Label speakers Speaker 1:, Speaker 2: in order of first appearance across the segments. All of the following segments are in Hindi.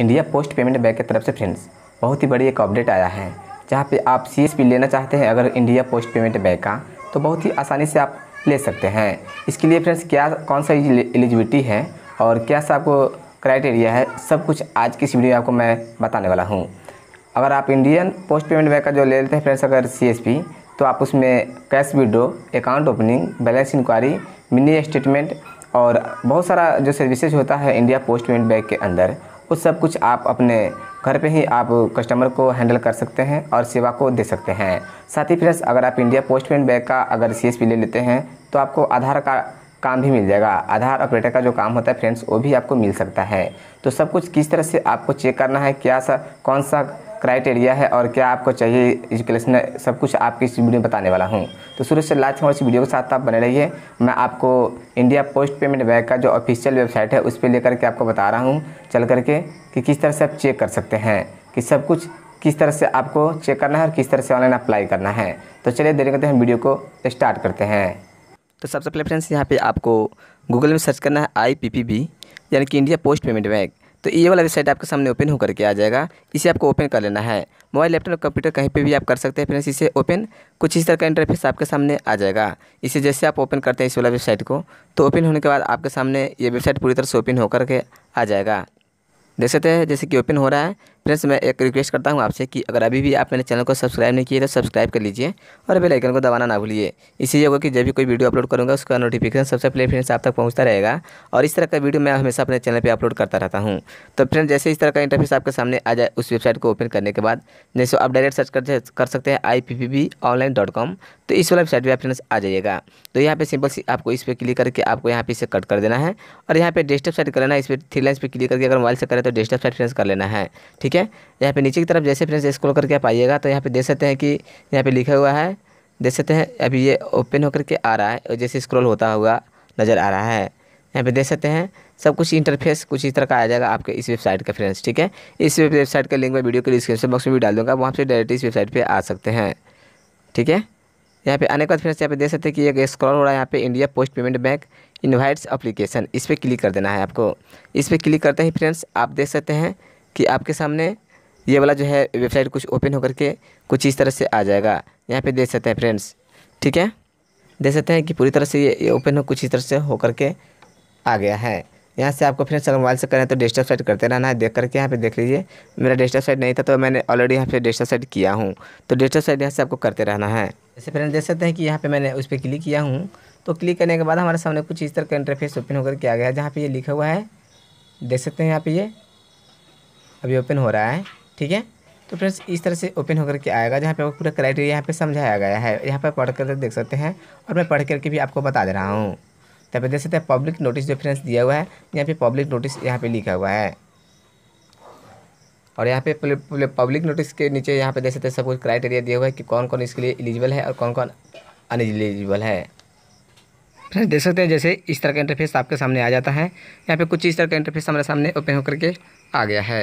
Speaker 1: इंडिया पोस्ट पेमेंट बैंक की तरफ से फ्रेंड्स बहुत ही बड़ी एक अपडेट आया है जहाँ पे आप सी लेना चाहते हैं अगर इंडिया पोस्ट पेमेंट बैंक का तो बहुत ही आसानी से आप ले सकते हैं इसके लिए फ्रेंड्स क्या कौन सा एलिजिबिलिटी है और क्या सा आपको क्राइटेरिया है सब कुछ आज की इस वीडियो में आपको मैं बताने वाला हूँ अगर आप इंडियन पोस्ट पेमेंट बैंक का जो ले लेते हैं फ्रेंड्स अगर सी तो आप उसमें cash withdraw account opening balance inquiry mini statement और बहुत सारा जो सर्विसेज होता है इंडिया पोस्ट पेमेंट बैंक के अंदर वो सब कुछ आप अपने घर पे ही आप कस्टमर को हैंडल कर सकते हैं और सेवा को दे सकते हैं साथ ही फ्रेंड्स अगर आप इंडिया पोस्ट पेमेंट बैंक का अगर सी ले लेते हैं तो आपको आधार का काम भी मिल जाएगा आधार ऑपरेटर का जो काम होता है फ्रेंड्स वो भी आपको मिल सकता है तो सब कुछ किस तरह से आपको चेक करना है क्या सा कौन सा क्राइटेरिया है और क्या आपको चाहिए एजुकेशन सब कुछ आपकी इस वीडियो में बताने वाला हूँ तो शुरू से लास्ट हमारे इस वीडियो के साथ आप बने रहिए मैं आपको इंडिया पोस्ट पेमेंट बैंक का जो ऑफिशियल वेबसाइट है उस पर लेकर के आपको बता रहा हूँ चल करके कि किस तरह से आप चेक कर सकते हैं कि सब कुछ किस तरह से आपको चेक करना है और किस तरह से ऑनलाइन अप्लाई करना है तो चलिए देर करते हैं वीडियो को स्टार्ट करते हैं तो सबसे पहले फ्रेंड्स यहाँ पे आपको गूगल में सर्च करना है आई पी पी बी यानी कि इंडिया पोस्ट पेमेंट बैंक तो ये वाला वेबसाइट आपके सामने ओपन होकर के आ जाएगा इसे आपको ओपन कर लेना है मोबाइल लैपटॉप कंप्यूटर कहीं पे भी आप कर सकते हैं फ्रेंड्स इसे ओपन कुछ इस तरह का इंटरफेस आपके सामने आ जाएगा इसे जैसे आप ओपन करते हैं इस वाला वेबसाइट को तो ओपन होने के बाद आपके सामने ये वेबसाइट पूरी तरह से ओपन होकर के आ जाएगा देख सकते हैं जैसे कि ओपन हो रहा है फ्रेंड्स मैं एक रिक्वेस्ट करता हूँ आपसे कि अगर अभी भी आप मेरे चैनल को सब्सक्राइब नहीं किए तो सब्सक्राइब कर लीजिए और बेल आइकन को दबाना ना भूलिए इसी होगा कि जब भी कोई वीडियो अपलोड करूँगा उसका नोटिफिकेशन सबसे पहले फ्रेंड्स आप तक पहुँचता रहेगा और इस तरह का वीडियो मैं हमेशा अपने चैनल पर अपलोड करता रहता हूँ तो फ्रेंड जैसे इस तरह का इंटरफेस आपके सामने आ जाए उस वेबसाइट को ओपन करने के बाद जैसे तो आप डायरेक्ट सर्च कर सकते हैं आई तो इस वेबसाइट पर आप फ्रेंड्स आ जाइएगा तो यहाँ पर सिंपल सी आपको इस पर क्लिक करके आपको यहाँ पर इसे कट कर देना है और यहाँ पर डेस्कटॉप साइड कर लेना है इस पर थ्री लाइन पर क्लिक करके अगर मोबाइल से करें तो डेस्कटॉप साइड फ्रेंड्स कर लेना है ठीक है है यहाँ पे नीचे की तरफ जैसे फ्रेंड्स स्क्रॉल करके आप आइएगा तो यहाँ पे देख सकते हैं कि यहाँ पे लिखा हुआ है देख सकते हैं अभी ये ओपन होकर के आ रहा है और जैसे स्क्रॉल होता हुआ नज़र आ रहा है यहाँ पे देख सकते हैं सब कुछ इंटरफेस कुछ इस तरह का आ जाएगा आपके इस वेबसाइट का फ्रेंड्स ठीक है इस वेबसाइट का लिंक मैं वीडियो के डिस्क्रिप्शन बॉक्स में भी डाल दूँगा वहाँ से डायरेक्ट इस वेबसाइट पर आ सकते हैं ठीक है यहाँ पे आने के बाद फ्रेंड्स यहाँ पे देख सकते हैं कि एक स्क्रॉल हो रहा है यहाँ पे India Post Payment Bank invites application इस पर क्लिक कर देना है आपको इस पर क्लिक करते ही फ्रेंड्स आप देख सकते हैं कि आपके सामने ये वाला जो है वेबसाइट कुछ ओपन होकर के कुछ इस तरह से आ जाएगा यहाँ पे देख सकते हैं फ्रेंड्स ठीक है देख सकते हैं कि पूरी तरह से ये ओपन हो कुछ इस तरह से होकर के आ गया है यहाँ से आपको फ्रेंड्स अगर मोबाइल से करें तो डेस्कटॉप साइड करते रहना है देख करके यहाँ पे देख लीजिए मेरा डेस्कटॉप साइड नहीं था तो मैंने ऑलरेडी यहाँ पे डेस्कटॉप साइड किया हूँ तो डेस्कटॉप साइड यहाँ से आपको करते रहना है जैसे फ्रेंड्स देख सकते हैं कि यहाँ पे मैंने उस पर क्लिक किया हूँ तो क्लिक करने के बाद हमारे सामने कुछ इस तरह का इंटरफेस ओपन होकर के आ गया है जहाँ पर ये लिखा हुआ है देख सकते हैं यहाँ पे ये अभी ओपन हो रहा है ठीक है तो फ्रेंड्स इस तरह से ओपन होकर के आएगा जहाँ पे आपको पूरा क्राइटेरिया यहाँ पे समझाया गया है यहाँ पर पढ़ कर देख सकते हैं और मैं पढ़ करके भी आपको बता दे रहा हूँ तब देख सकते हैं पब्लिक नोटिस जो फ्रेंड्स दिया हुआ है यहाँ पे पब्लिक नोटिस यहाँ पे लिखा हुआ है और यहाँ पे पब्लिक नोटिस के नीचे यहाँ पे देख सकते हैं सब कुछ क्राइटेरिया दिया हुआ है कि कौन कौन इसके लिए एलिजिबल है और कौन कौन अनएलिजिबल है फ्रेंड्स देख सकते हैं जैसे इस तरह का इंटरफेस आपके सामने आ जाता है यहाँ पे कुछ इस तरह का इंटरफेस हमारे सामने ओपन होकर के आ गया है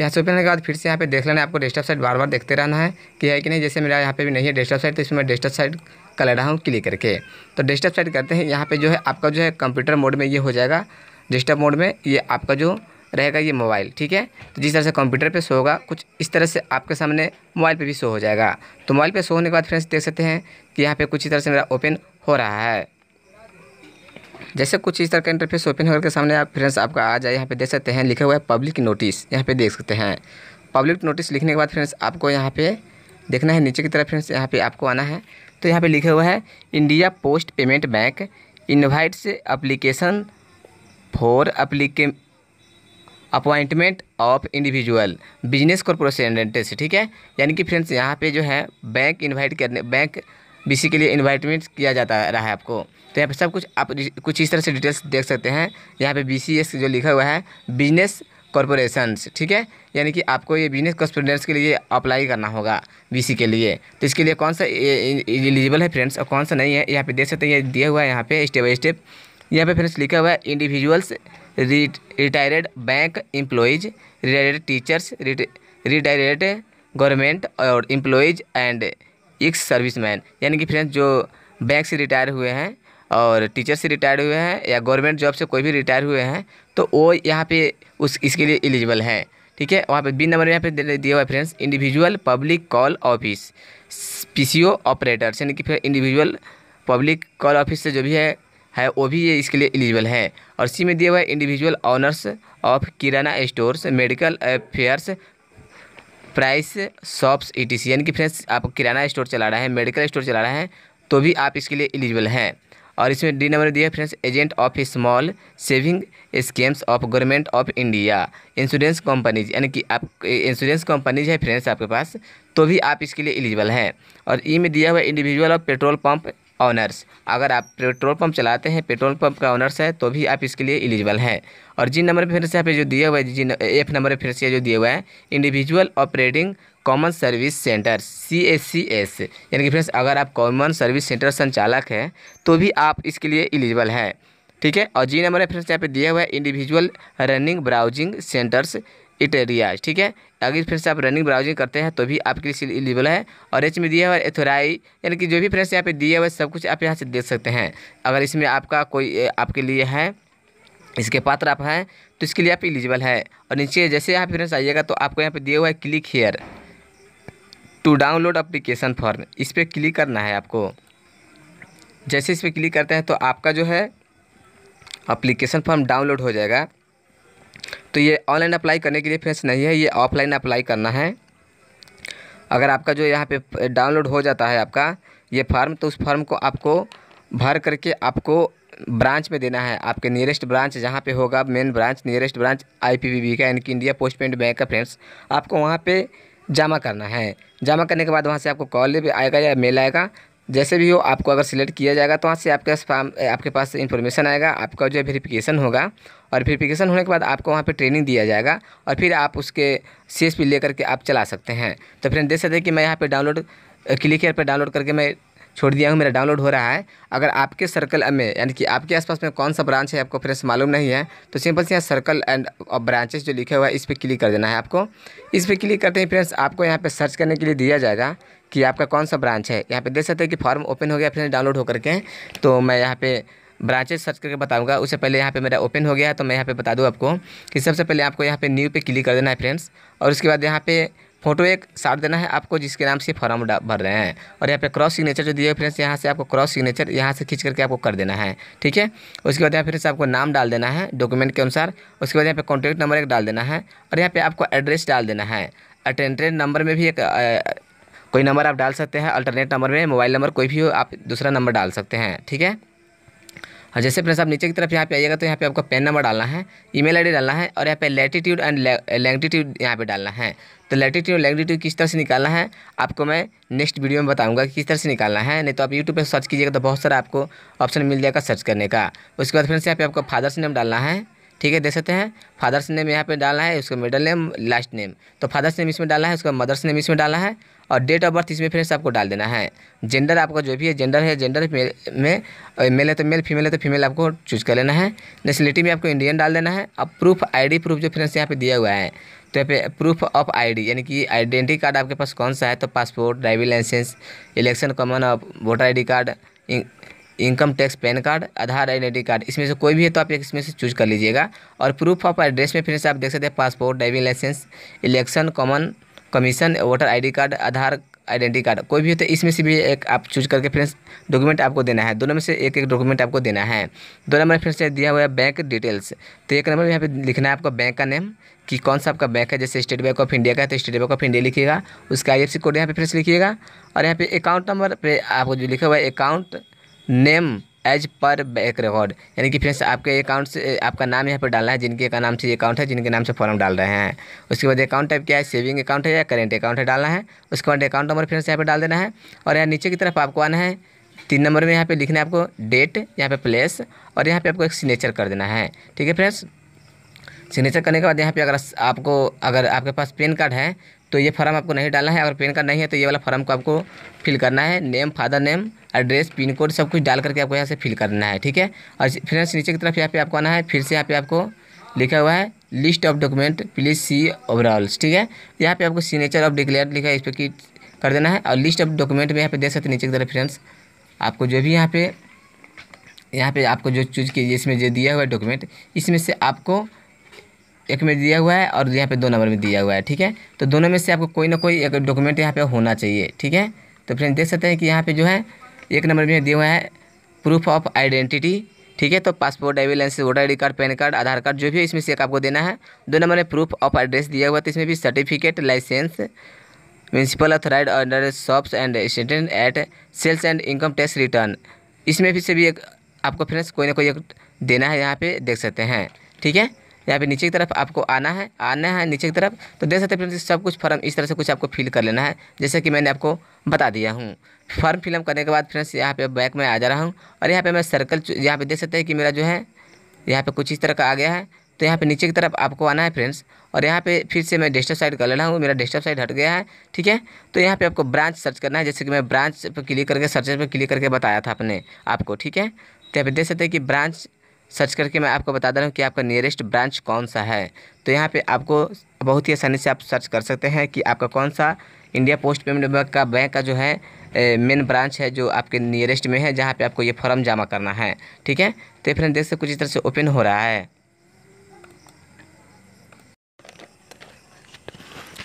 Speaker 1: यहाँ से ओपन होने के बाद फिर से यहाँ पे देख लेना है आपको डेस्टॉप साइड बार बार देखते रहना है कि है कि नहीं जैसे मेरा यहाँ पे भी नहीं है डेस्टॉप साइड तो इसमें मैं डेस्टॉप साइड कर ले रहा हूँ क्लिक करके तो डेस्टॉप साइड करते हैं यहाँ पर जो है आपका जो है कंप्यूटर मोड में ये हो जाएगा डेस्कटॉप मोड में ये आपका जो रहेगा ये मोबाइल ठीक है तो जिस तरह से कंप्यूटर पे शो होगा कुछ इस तरह से आपके सामने मोबाइल पे भी शो हो जाएगा तो मोबाइल पे शो होने के बाद फ्रेंड्स देख सकते हैं कि यहाँ पे कुछ इस तरह से मेरा ओपन हो रहा है जैसे कुछ इस तरह का इंटरफेस ओपन होकर के सामने आप फ्रेंड्स आपका आ जाए यहाँ पे देख सकते हैं लिखा हुआ है पब्लिक नोटिस यहाँ पे देख सकते हैं पब्लिक नोटिस लिखने के बाद फ्रेंड्स आपको यहाँ पे देखना है नीचे की तरफ फ्रेंड्स यहाँ पे आपको आना है तो यहाँ पे लिखा हुआ है India Post Payment Bank invites application for अप्लीके appointment of individual business corporation ठीक है यानी कि फ्रेंड्स यहाँ पे जो है बैंक इन्वाइट करने बैंक बी के लिए इन्वाइटमेंट किया जाता रहा है आपको तो यहाँ पर सब कुछ आप कुछ इस तरह से डिटेल्स देख सकते हैं यहाँ पर बी जो लिखा हुआ है बिजनेस कॉरपोरेशंस ठीक है यानी कि आपको ये बिजनेस कॉरपोरेंस के लिए अप्लाई करना होगा बीसी के लिए तो इसके लिए कौन सा एलिजिबल है फ्रेंड्स और कौन सा नहीं है यहाँ पे देख सकते हैं ये दिया हुआ है यहाँ पे स्टेप बाई स्टेप यहाँ पे फ्रेंड्स लिखा हुआ है individuals retired bank employees retired teachers retired government और एम्प्लॉयज़ एंड एक्स सर्विसमैन यानी कि फ्रेंड्स जो बैंक से रिटायर हुए हैं और टीचर से रिटायर हुए हैं या गवर्नमेंट जॉब से कोई भी रिटायर हुए हैं तो वो यहाँ पे उस इसके लिए एलिजिबल हैं ठीक है वहाँ पे बी नंबर यहाँ पे दिया हुआ है friends individual public call office PCO operators यानी कि फिर इंडिविजुअल पब्लिक कॉल ऑफिस से जो भी है है वो भी ये इसके लिए एलिजिबल है और सी में दिया हुआ है individual owners of kirana stores medical affairs price shops E T C यानी कि फ्रेंड्स आप किराना स्टोर चला रहे हैं मेडिकल स्टोर चला रहे हैं तो भी आप इसके लिए एलिजिबल हैं और इसमें डी नंबर दिया है friends agent of small saving schemes of government of India insurance companies यानी कि आप इंश्योरेंस कंपनीज है फ्रेंड्स आपके पास तो भी आप इसके लिए एलिजिबल हैं और ई में दिया हुआ individual of petrol pump owners अगर आप पेट्रोल पंप चलाते हैं पेट्रोल पंप का ऑनर्स है तो भी आप इसके लिए एलिजिबल हैं और जिन नंबर फिर से आप जो दिया हुआ है जिन एफ नंबर फिर से जो दिया हुआ है individual operating common service centre C S C S यानी कि फ्रेंड्स अगर आप कॉमन सर्विस सेंटर संचालक हैं तो भी आप इसके लिए एलिजिबल हैं ठीक है और जी नंबर है फ्रेंड्स यहाँ पे दिया हुआ है इंडिविजुअल रनिंग ब्राउजिंग सेंटर्स इट रियाज ठीक है अगर फ्रेंड्स आप रनिंग ब्राउजिंग करते हैं तो भी आपके लिए एलिजिबल है और एच में दिया हुआ एथोराई यानी कि जो भी फ्रेंड्स यहाँ पे दिए है सब कुछ आप यहाँ से देख सकते हैं अगर इसमें आपका कोई आपके लिए है इसके पात्र आप हैं तो इसके लिए आप एलिजिबल है और नीचे जैसे यहाँ फ्रेंड्स आइएगा तो आपको यहाँ पर दिया हुआ है click here to download application form इस पर क्लिक करना है आपको जैसे इस पर क्लिक करते हैं तो आपका जो है अप्लीकेशन फॉर्म डाउनलोड हो जाएगा तो ये ऑनलाइन अप्लाई करने के लिए फ्रेंड्स नहीं है ये ऑफलाइन अप्लाई करना है अगर आपका जो यहाँ पे डाउनलोड हो जाता है आपका ये फार्म तो उस फार्म को आपको भर करके आपको ब्रांच में देना है आपके नियरेस्ट ब्रांच जहाँ पे होगा main branch nearest branch IPBB का यानी कि इंडिया पोस्ट पेमेंट बैंक का फ्रेंड्स आपको वहाँ पे जमा करना है जमा करने के बाद वहाँ से आपको कॉल भी आएगा या मेल आएगा जैसे भी हो आपको अगर सिलेक्ट किया जाएगा तो वहाँ से आपके आपके पास इन्फॉर्मेशन आएगा आपका जो है वेरीफिकेशन होगा और वेरीफिकेशन होने के बाद आपको वहाँ पे ट्रेनिंग दिया जाएगा और फिर आप उसके सी एस पी लेकर के आप चला सकते हैं तो फ्रेंड देख सकते हैं कि मैं यहाँ पे डाउनलोड क्लिक पर डाउनलोड करके मैं छोड़ दिया हूँ मेरा डाउनलोड हो रहा है अगर आपके सर्कल में यानी कि आपके आसपास में कौन सा ब्रांच है आपको फ्रेंड्स मालूम नहीं है तो सिंपल से यहाँ सर्कल एंड ब्रांचेस जो लिखे हुआ है इस पर क्लिक कर देना है आपको इस पर क्लिक करते ही फ्रेंड्स आपको यहाँ पर सर्च करने के लिए दिया जाएगा कि आपका कौन सा ब्रांच है यहाँ पे देख सकते हैं कि फॉर्म ओपन हो गया फिर डाउनलोड होकर के तो मैं यहाँ पे ब्रांचेस सर्च करके बताऊंगा उससे पहले यहाँ पे मेरा ओपन हो गया तो मैं यहाँ पे बता दूँ आपको कि सबसे पहले आपको यहाँ पे न्यू पे क्लिक कर देना है फ्रेंड्स और उसके बाद यहाँ पे फोटो एक साथ देना है आपको जिसके नाम से फॉर्म भर रहे हैं और यहाँ पे क्रॉस सिग्नेचर जो दिए फ्रेंड्स यहाँ से आपको क्रॉस सिग्नेचर यहाँ से खींच करके आपको कर देना है ठीक है उसके बाद यहाँ फिर से आपको नाम डाल देना है डॉक्यूमेंट के अनुसार उसके बाद यहाँ पे कॉन्टैक्ट नंबर एक डाल देना है और यहाँ पर आपको एड्रेस डाल देना है अटेंडेंट नंबर में भी एक कोई नंबर आप डाल सकते हैं अल्टरनेट नंबर में मोबाइल नंबर कोई भी हो आप दूसरा नंबर डाल सकते हैं ठीक है और हाँ, जैसे फ्रेंड्स आप नीचे की तरफ यहाँ पे आइएगा तो यहाँ पे आपको पेन नंबर डालना है ईमेल आईडी डालना है और यहाँ पे लेटीट्यूड एंड लैंगटीट्यूड यहाँ पे डालना है तो लेटीट्यूड लैंगटीट्यूड किस तरह से निकालना है आपको मैं नेक्स्ट वीडियो में बताऊंगा कि किस तरह से निकालना है नहीं तो आप यूट्यूब पर सर्च कीजिएगा तो बहुत सारा आपको ऑप्शन मिल जाएगा सर्च करने का उसके बाद फ्रेंड्स यहाँ पे आपको फादर्स नेम डालना है ठीक है देख सकते हैं फादर्स नेम यहाँ पे डालना है उसका मिडल नेम लास्ट नेम तो फादर्स नेम इसमें डालना है उसका मदर्स नेम इसमें डालना है और डेट ऑफ बर्थ इसमें फिर आपको डाल देना है जेंडर आपका जो भी है जेंडर है जेंडर में मेल है तो मेल फीमेल है तो फीमेल आपको चूज कर लेना है नेशनलिटी में आपको इंडियन डाल देना है और प्रूफ आई प्रूफ जो फ्रेंड्स यहाँ पर दिया हुआ है तो यहाँ पे प्रूफ ऑफ आईडी यानी कि आइडेंटिटी कार्ड आपके पास कौन सा है तो passport driving licence election common of voter I card income tax PAN card Aadhaar identity card इसमें से कोई भी है तो आप एक इसमें से चूज कर लीजिएगा और प्रूफ ऑफ एड्रेस में फिर से आप देख सकते हैं passport driving licence election common commission voter ID card Aadhaar identity card कोई भी हो तो इसमें से भी एक आप चूज करके फ्रेंड्स डॉक्यूमेंट आपको देना है दोनों में से एक एक डॉक्यूमेंट आपको देना है दो नंबर फ्रेंड्स दिया हुआ है बैंक डिटेल्स तो एक नंबर यहाँ पे लिखना है आपका बैंक का नेम कि कौन सा आपका बैंक है जैसे स्टेट बैंक ऑफ इंडिया का है तो स्टेट बैंक ऑफ इंडिया लिखिएगा उसका आई कोड यहाँ पर फ्रेंड्स लिखिएगा और यहाँ पे अकाउंट नंबर पर आपको जो लिखा हुआ है account name as per back record यानी कि फ्रेंड्स आपके अकाउंट से आपका नाम यहाँ पर डालना है जिनके का नाम से ये अकाउंट है जिनके नाम से फॉर्म डाल रहे हैं उसके बाद अकाउंट टाइप क्या है सेविंग अकाउंट है या करेंट अकाउंट है डालना है उसके बाद अकाउंट नंबर फ्रेंड्स यहाँ पर डाल देना है और यहाँ नीचे की तरफ आपको आना है तीन नंबर में यहाँ पर लिखना है आपको डेट यहाँ पर प्लेस और यहाँ पर आपको एक सिग्नेचर कर देना है ठीक है फ्रेंड्स सिग्नेचर करने के बाद यहाँ पे अगर आपको अगर आपके पास पेन कार्ड है तो ये फॉर्म आपको नहीं डालना है अगर पेन कार्ड नहीं है तो ये वाला फॉर्म को आपको फिल करना है name father name address pin code सब कुछ डाल करके आपको यहाँ से फिल करना है ठीक है और फ्रेंड्स नीचे की तरफ यहाँ पे आपको आना है फिर से यहाँ पे आपको लिखा हुआ है list of document please see overalls ठीक है यहाँ पे आपको सिग्नेचर ऑफ डिक्लेयर लिखा है इस पर की कर देना है और लिस्ट ऑफ डॉक्यूमेंट में यहाँ पे देख सकते हैं नीचे की तरफ फ्रेंड्स आपको जो भी यहाँ पे यहाँ पे आपको जो चूज कीजिए इसमें जो दिया हुआ है डॉक्यूमेंट इसमें से आपको एक में दिया हुआ है और यहाँ पे दो नंबर में दिया हुआ है ठीक है तो दोनों में से आपको कोई ना कोई एक डॉक्यूमेंट यहाँ पे होना चाहिए ठीक है तो फ्रेंड देख सकते हैं कि यहाँ पे जो है एक नंबर में दिए हुए हैं प्रूफ ऑफ आइडेंटिटी ठीक है तो passport evidence voter I card PAN card Aadhaar card जो भी इसमें से एक आपको देना है दो नंबर में प्रूफ ऑफ एड्रेस दिया हुआ तो इसमें भी certificate licence municipal authorised under shops and स्टेंट एट sales and income tax return इसमें भी से भी एक आपको फ्रेंड्स कोई ना कोई एक देना है यहाँ पे देख सकते हैं ठीक है यहाँ पे नीचे की तरफ आपको आना है आना है नीचे की तरफ तो देख सकते हैं सब कुछ फॉर्म इस तरह से कुछ आपको फिल कर लेना है जैसे कि मैंने आपको बता दिया हूँ फॉर्म फिलअप करने के बाद फ्रेंड्स यहाँ पे बैक में आ जा रहा हूँ और यहाँ पे मैं सर्कल यहाँ पे देख सकते हैं कि मेरा जो है यहाँ पे कुछ इस तरह का आ गया है तो यहाँ पे नीचे की तरफ आपको आना है फ्रेंड्स और यहाँ पे फिर से मैं डेस्कटॉप साइड कर ले रहा हूँ मेरा डेस्कटॉप साइड हट गया है ठीक है तो यहाँ पे आपको ब्रांच सर्च करना है जैसे कि मैं ब्रांच पर क्लिक करके सर्च पर क्लिक करके बताया था अपने आपको ठीक है तो यहाँ पे देख सकते हैं कि ब्रांच सर्च करके मैं आपको बता दे रहा हूँ कि आपका नियरेस्ट ब्रांच कौन सा है तो यहाँ पे आपको बहुत ही आसानी से आप सर्च कर सकते हैं कि आपका कौन सा इंडिया पोस्ट पेमेंट बैंक का बैंक का जो है मेन ब्रांच है जो आपके नियरेस्ट में है जहाँ पे आपको ये फॉर्म जमा करना है ठीक है तो फ्रेंड देख सकते कुछ इस तरह से ओपन हो रहा है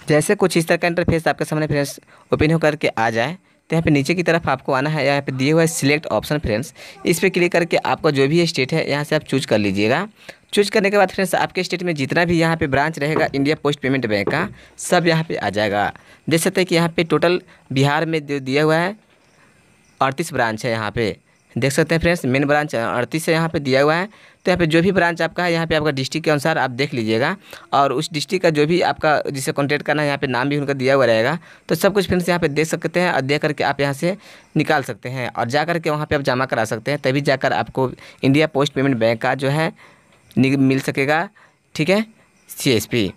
Speaker 1: जैसे कुछ इस तरह का इंटरफेस आपके सामने फ्रेंड्स ओपन होकर के आ जाए तो यहाँ पे नीचे की तरफ आपको आना है यहाँ पे दिए हुआ है सिलेक्ट ऑप्शन फ्रेंड्स इस पर क्लिक करके आपका जो भी स्टेट है यहाँ से आप चूज कर लीजिएगा चूज करने के बाद फ्रेंड्स आपके स्टेट में जितना भी यहाँ पे ब्रांच रहेगा इंडिया पोस्ट पेमेंट बैंक का सब यहाँ पे आ जाएगा देख सकते हैं कि यहाँ पे टोटल बिहार में दिया हुआ है अड़तीस ब्रांच है यहाँ पर देख सकते हैं फ्रेंड्स मेन ब्रांच अड़तीस है यहाँ पे दिया हुआ है तो यहाँ पे जो भी ब्रांच आपका है यहाँ पे आपका डिस्ट्रिक्ट के अनुसार आप देख लीजिएगा और उस डिस्ट्रिक्ट का जो भी आपका जिसे कॉन्टैक्ट करना है यहाँ पे नाम भी उनका दिया हुआ रहेगा तो सब कुछ फ्रेंड्स यहाँ पे देख सकते हैं और देख करके आप यहाँ से निकाल सकते हैं और जा करके वहाँ पर आप जमा करा सकते हैं तभी जाकर आपको इंडिया पोस्ट पेमेंट बैंक का जो है मिल सकेगा ठीक है सी